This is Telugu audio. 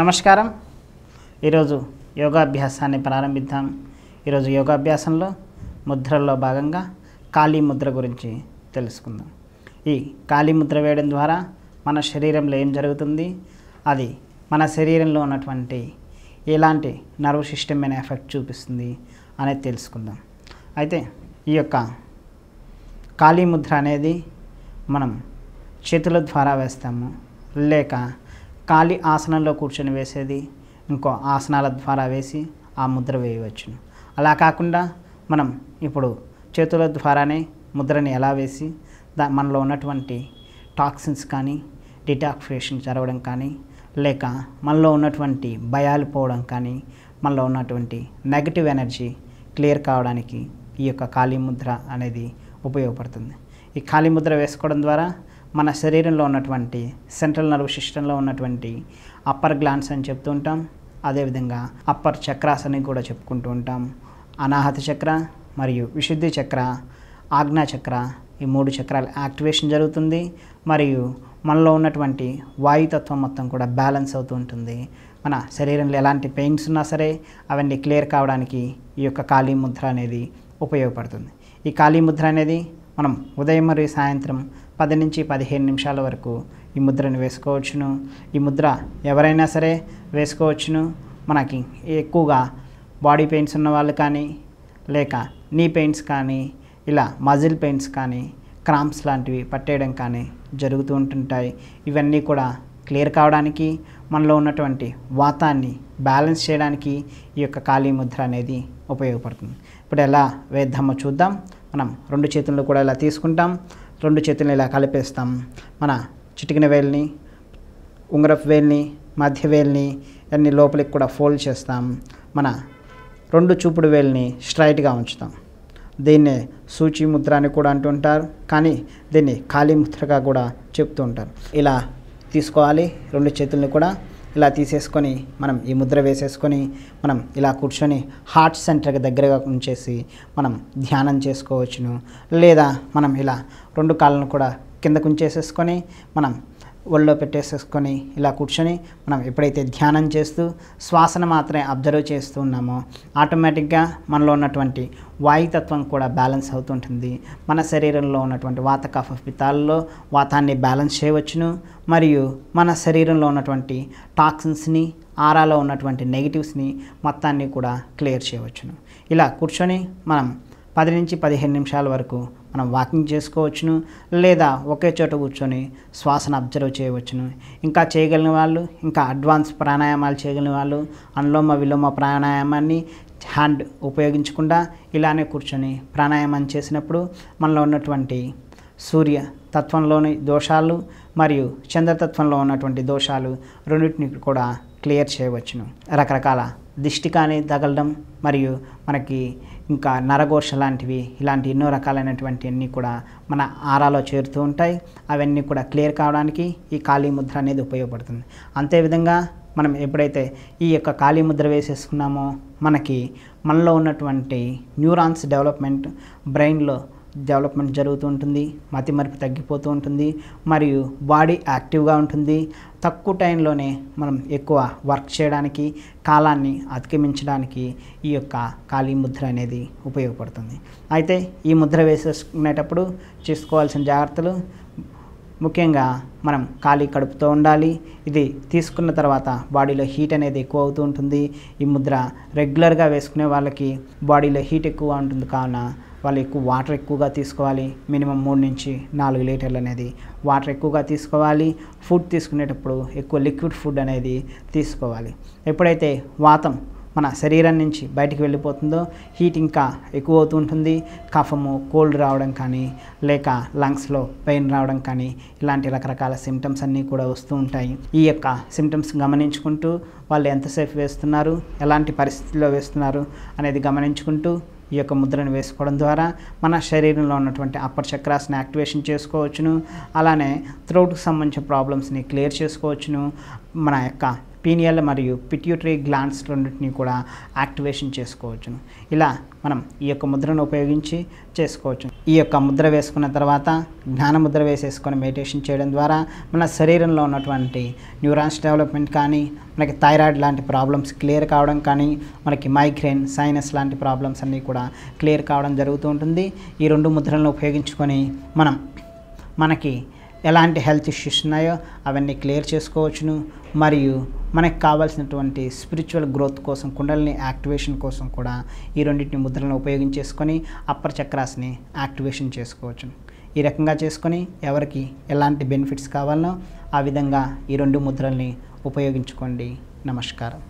నమస్కారం ఈరోజు యోగాభ్యాసాన్ని ప్రారంభిద్దాం ఈరోజు యోగాభ్యాసంలో ముద్రల్లో భాగంగా కాళీ ముద్ర గురించి తెలుసుకుందాం ఈ కాళీ ముద్ర వేయడం ద్వారా మన శరీరంలో ఏం జరుగుతుంది అది మన శరీరంలో ఉన్నటువంటి ఎలాంటి నర్వ్ సిస్టమ్ మీద ఎఫెక్ట్ చూపిస్తుంది అనేది తెలుసుకుందాం అయితే ఈ యొక్క కాళీ ముద్ర అనేది మనం చేతుల ద్వారా వేస్తాము లేక ఖాళీ ఆసనంలో కూర్చొని వేసేది ఇంకో ఆసనాల ద్వారా వేసి ఆ ముద్ర వేయవచ్చును అలా కాకుండా మనం ఇప్పుడు చేతుల ద్వారానే ముద్రని ఎలా వేసి దా మనలో ఉన్నటువంటి టాక్సిన్స్ కానీ డిటాక్సేషన్ జరగడం కానీ లేక మనలో ఉన్నటువంటి భయాలు పోవడం కానీ మనలో ఉన్నటువంటి నెగటివ్ ఎనర్జీ క్లియర్ కావడానికి ఈ యొక్క ఖాళీ ముద్ర అనేది ఉపయోగపడుతుంది ఈ ఖాళీ ముద్ర వేసుకోవడం ద్వారా మన శరీరంలో ఉన్నటువంటి సెంట్రల్ నర్వ్ సిస్టంలో ఉన్నటువంటి అప్పర్ గ్లాన్స్ అని చెప్తూ ఉంటాం అదేవిధంగా అప్పర్ చక్రాస్ అని కూడా చెప్పుకుంటూ ఉంటాం అనాహత చక్ర మరియు విశుద్ధి చక్ర ఆజ్ఞా చక్ర ఈ మూడు చక్రాల యాక్టివేషన్ జరుగుతుంది మరియు మనలో ఉన్నటువంటి వాయుతత్వం మొత్తం కూడా బ్యాలెన్స్ అవుతూ ఉంటుంది మన శరీరంలో ఎలాంటి పెయిన్స్ ఉన్నా సరే అవన్నీ క్లియర్ కావడానికి ఈ యొక్క కాళీ ముద్ర అనేది ఉపయోగపడుతుంది ఈ కాళీ ముద్ర అనేది మనం ఉదయం మరియు సాయంత్రం పది నుంచి పదిహేను నిమిషాల వరకు ఈ ముద్రను వేసుకోవచ్చును ఈ ముద్ర ఎవరైనా సరే వేసుకోవచ్చును మనకి ఎక్కువగా బాడీ పెయిన్స్ ఉన్న వాళ్ళు కానీ లేక నీ పెయిన్స్ కానీ ఇలా మజిల్ పెయిన్స్ కానీ క్రాంప్స్ లాంటివి పట్టేయడం కానీ జరుగుతూ ఉంటుంటాయి ఇవన్నీ కూడా క్లియర్ కావడానికి మనలో ఉన్నటువంటి వాతాన్ని బ్యాలెన్స్ చేయడానికి ఈ యొక్క ఖాళీ ముద్ర అనేది ఉపయోగపడుతుంది ఇప్పుడు ఎలా వేద్దామో చూద్దాం మనం రెండు చేతులను కూడా ఇలా తీసుకుంటాం రెండు చేతులను ఇలా కలిపేస్తాం మన చిటికిన వేల్ని ఉంగరపు వేల్ని మధ్య వేల్ని అన్ని లోపలికి కూడా ఫోల్డ్ చేస్తాం మన రెండు చూపుడు వేల్ని స్ట్రైట్గా ఉంచుతాం దీన్నే సూచి ముద్ర అని కూడా అంటుంటారు కానీ దీన్ని ఖాళీ ముద్రగా కూడా చెప్తూ ఉంటారు ఇలా తీసుకోవాలి రెండు చేతుల్ని కూడా ఇలా తీసేసుకొని మనం ఈ ముద్ర వేసేసుకొని మనం ఇలా కూర్చొని హార్ట్ సెంటర్కి దగ్గరగా ఉంచేసి మనం ధ్యానం చేసుకోవచ్చును లేదా మనం ఇలా రెండు కాళ్ళను కూడా కిందకు ఉంచేసేసుకొని మనం ఒళ్ళో పెట్టేసేసుకొని ఇలా కూర్చొని మనం ఎప్పుడైతే ధ్యానం చేస్తూ శ్వాసను మాత్రమే అబ్జర్వ్ చేస్తూ ఉన్నామో ఆటోమేటిక్గా మనలో ఉన్నటువంటి వాయుతత్వం కూడా బ్యాలెన్స్ అవుతుంటుంది మన శరీరంలో ఉన్నటువంటి వాత కఫ పితాల్లో వాతాన్ని బ్యాలెన్స్ చేయవచ్చును మరియు మన శరీరంలో ఉన్నటువంటి టాక్సిన్స్ని ఆరాలో ఉన్నటువంటి నెగిటివ్స్ని మొత్తాన్ని కూడా క్లియర్ చేయవచ్చును ఇలా కూర్చొని మనం పది నుంచి పదిహేను నిమిషాల వరకు మనం వాకింగ్ చేసుకోవచ్చును లేదా ఒకే చోట కూర్చొని శ్వాసను అబ్జర్వ్ చేయవచ్చును ఇంకా చేయగలిగిన వాళ్ళు ఇంకా అడ్వాన్స్ ప్రాణాయామాలు చేయగలిగిన వాళ్ళు అనులోమ విలోమ ప్రాణాయామాన్ని హ్యాండ్ ఉపయోగించకుండా ఇలానే కూర్చొని ప్రాణాయామం చేసినప్పుడు మనలో ఉన్నటువంటి సూర్య తత్వంలోని దోషాలు మరియు చంద్రతత్వంలో ఉన్నటువంటి దోషాలు రెండింటిని కూడా క్లియర్ చేయవచ్చును రకరకాల దిష్టి కానీ తగలడం మరియు మనకి ఇంకా నరఘోష లాంటివి ఇలాంటి ఎన్నో రకాలైనటువంటి అన్నీ కూడా మన ఆరాలో చేరుతూ ఉంటాయి అవన్నీ కూడా క్లియర్ కావడానికి ఈ ఖాళీ ముద్ర అనేది ఉపయోగపడుతుంది అంతేవిధంగా మనం ఎప్పుడైతే ఈ యొక్క ఖాళీ ముద్ర వేసేసుకున్నామో మనకి మనలో ఉన్నటువంటి న్యూరాన్స్ డెవలప్మెంట్ బ్రెయిన్లో డెవలప్మెంట్ జరుగుతూ ఉంటుంది మతిమరుపు తగ్గిపోతూ ఉంటుంది మరియు బాడీ యాక్టివ్గా ఉంటుంది తక్కువ టైంలోనే మనం ఎక్కువ వర్క్ చేయడానికి కాలాన్ని అతిక్రమించడానికి ఈ యొక్క ఖాళీ ముద్ర అనేది ఉపయోగపడుతుంది అయితే ఈ ముద్ర వేసేసుకునేటప్పుడు చేసుకోవాల్సిన జాగ్రత్తలు ముఖ్యంగా మనం ఖాళీ కడుపుతో ఉండాలి ఇది తీసుకున్న తర్వాత బాడీలో హీట్ అనేది ఎక్కువ అవుతూ ఉంటుంది ఈ ముద్ర రెగ్యులర్గా వేసుకునే వాళ్ళకి బాడీలో హీట్ ఎక్కువ ఉంటుంది కావున వాళ్ళు ఎక్కువ వాటర్ ఎక్కువగా తీసుకోవాలి మినిమం మూడు నుంచి నాలుగు లీటర్లు అనేది వాటర్ ఎక్కువగా తీసుకోవాలి ఫుడ్ తీసుకునేటప్పుడు ఎక్కువ లిక్విడ్ ఫుడ్ అనేది తీసుకోవాలి ఎప్పుడైతే వాతం మన శరీరం నుంచి బయటికి వెళ్ళిపోతుందో హీట్ ఇంకా ఎక్కువ అవుతుంటుంది కఫము కోల్డ్ రావడం కానీ లేక లంగ్స్లో పెయిన్ రావడం కానీ ఇలాంటి రకరకాల సిమ్టమ్స్ అన్నీ కూడా వస్తూ ఉంటాయి ఈ యొక్క సిమ్టమ్స్ గమనించుకుంటూ వాళ్ళు ఎంతసేపు వేస్తున్నారు ఎలాంటి పరిస్థితుల్లో వేస్తున్నారు అనేది గమనించుకుంటూ ఈ యొక్క ముద్రను వేసుకోవడం ద్వారా మన శరీరంలో ఉన్నటువంటి అప్పర్ చక్రాస్ని యాక్టివేషన్ చేసుకోవచ్చును అలానే త్రోట్కి సంబంధించిన ప్రాబ్లమ్స్ని క్లియర్ చేసుకోవచ్చును మన యొక్క పీనియల్ మరియు పిట్యూటరీ గ్లాండ్స్ రెండింటినీ కూడా యాక్టివేషన్ చేసుకోవచ్చును ఇలా మనం ఈ యొక్క ముద్రను ఉపయోగించి చేసుకోవచ్చు ఈ యొక్క ముద్ర వేసుకున్న తర్వాత జ్ఞాన ముద్ర వేసేసుకొని మెడిటేషన్ చేయడం ద్వారా మన శరీరంలో ఉన్నటువంటి న్యూరాన్స్ డెవలప్మెంట్ కానీ మనకి థైరాయిడ్ లాంటి ప్రాబ్లమ్స్ క్లియర్ కావడం కానీ మనకి మైగ్రేన్ సైనస్ లాంటి ప్రాబ్లమ్స్ అన్నీ కూడా క్లియర్ కావడం జరుగుతూ ఉంటుంది ఈ రెండు ముద్రలను ఉపయోగించుకొని మనం మనకి ఎలాంటి హెల్త్ ఇష్యూస్ ఉన్నాయో అవన్నీ క్లియర్ చేసుకోవచ్చును మరియు మనకు కావాల్సినటువంటి స్పిరిచువల్ గ్రోత్ కోసం కుండలని యాక్టివేషన్ కోసం కూడా ఈ రెండింటిని ముద్రలను ఉపయోగించేసుకొని అప్పర్ చక్రాస్ని యాక్టివేషన్ చేసుకోవచ్చు ఈ రకంగా చేసుకొని ఎవరికి ఎలాంటి బెనిఫిట్స్ కావాలనో ఆ విధంగా ఈ రెండు ముద్రల్ని ఉపయోగించుకోండి నమస్కారం